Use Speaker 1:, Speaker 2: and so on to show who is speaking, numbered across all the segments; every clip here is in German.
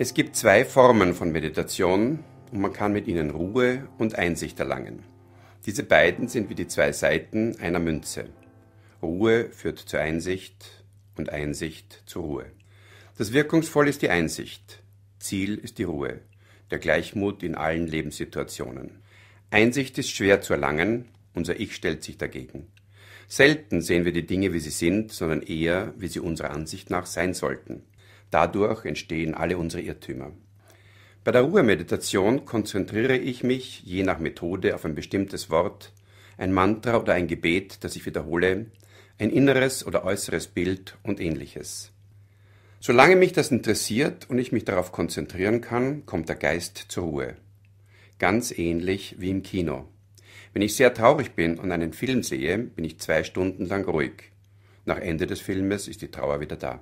Speaker 1: Es gibt zwei Formen von Meditation und man kann mit ihnen Ruhe und Einsicht erlangen. Diese beiden sind wie die zwei Seiten einer Münze. Ruhe führt zur Einsicht und Einsicht zur Ruhe. Das Wirkungsvoll ist die Einsicht. Ziel ist die Ruhe, der Gleichmut in allen Lebenssituationen. Einsicht ist schwer zu erlangen, unser Ich stellt sich dagegen. Selten sehen wir die Dinge, wie sie sind, sondern eher, wie sie unserer Ansicht nach sein sollten. Dadurch entstehen alle unsere Irrtümer. Bei der Ruhemeditation konzentriere ich mich je nach Methode auf ein bestimmtes Wort, ein Mantra oder ein Gebet, das ich wiederhole, ein inneres oder äußeres Bild und ähnliches. Solange mich das interessiert und ich mich darauf konzentrieren kann, kommt der Geist zur Ruhe. Ganz ähnlich wie im Kino. Wenn ich sehr traurig bin und einen Film sehe, bin ich zwei Stunden lang ruhig. Nach Ende des Filmes ist die Trauer wieder da.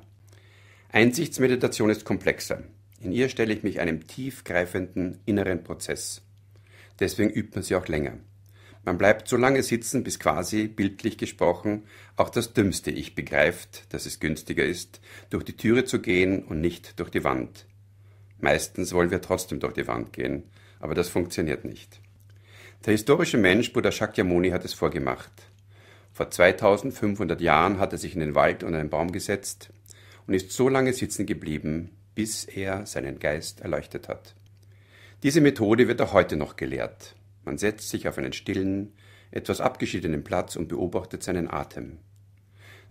Speaker 1: Einsichtsmeditation ist komplexer. In ihr stelle ich mich einem tiefgreifenden inneren Prozess. Deswegen übt man sie auch länger. Man bleibt so lange sitzen, bis quasi, bildlich gesprochen, auch das dümmste Ich begreift, dass es günstiger ist, durch die Türe zu gehen und nicht durch die Wand. Meistens wollen wir trotzdem durch die Wand gehen, aber das funktioniert nicht. Der historische Mensch Buddha Shakyamuni hat es vorgemacht. Vor 2500 Jahren hat er sich in den Wald und einen Baum gesetzt und ist so lange sitzen geblieben, bis er seinen Geist erleuchtet hat. Diese Methode wird auch heute noch gelehrt. Man setzt sich auf einen stillen, etwas abgeschiedenen Platz und beobachtet seinen Atem.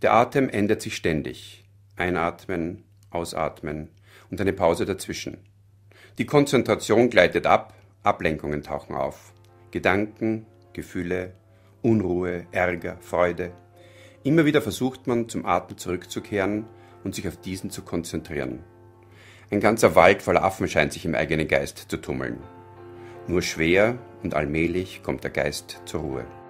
Speaker 1: Der Atem ändert sich ständig. Einatmen, ausatmen und eine Pause dazwischen. Die Konzentration gleitet ab, Ablenkungen tauchen auf. Gedanken, Gefühle, Unruhe, Ärger, Freude. Immer wieder versucht man, zum Atem zurückzukehren und sich auf diesen zu konzentrieren. Ein ganzer Wald voller Affen scheint sich im eigenen Geist zu tummeln. Nur schwer und allmählich kommt der Geist zur Ruhe.